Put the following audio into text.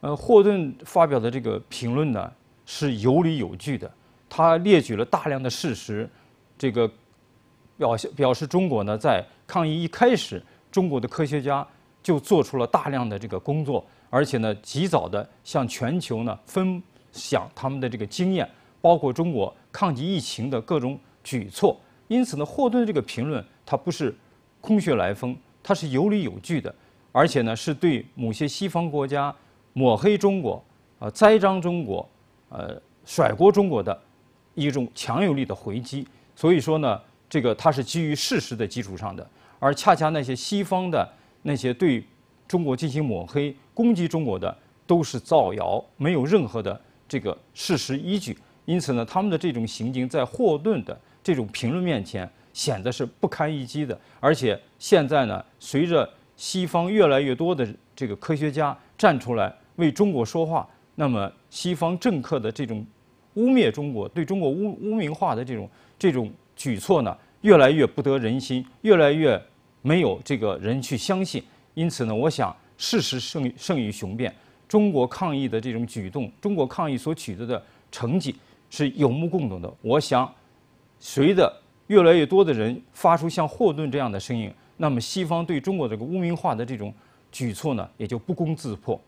呃，霍顿发表的这个评论呢，是有理有据的。他列举了大量的事实，这个表表示中国呢，在抗疫一开始，中国的科学家就做出了大量的这个工作，而且呢，及早的向全球呢分享他们的这个经验，包括中国抗击疫情的各种举措。因此呢，霍顿这个评论它不是空穴来风，它是有理有据的，而且呢是对某些西方国家。抹黑中国，呃，栽赃中国，呃，甩锅中国的，一种强有力的回击。所以说呢，这个它是基于事实的基础上的，而恰恰那些西方的那些对中国进行抹黑、攻击中国的，都是造谣，没有任何的这个事实依据。因此呢，他们的这种行径在霍顿的这种评论面前显得是不堪一击的。而且现在呢，随着西方越来越多的这个科学家站出来。为中国说话，那么西方政客的这种污蔑中国、对中国污污名化的这种这种举措呢，越来越不得人心，越来越没有这个人去相信。因此呢，我想事实胜胜于雄辩。中国抗议的这种举动，中国抗议所取得的成绩是有目共睹的。我想，随着越来越多的人发出像霍顿这样的声音，那么西方对中国这个污名化的这种举措呢，也就不攻自破。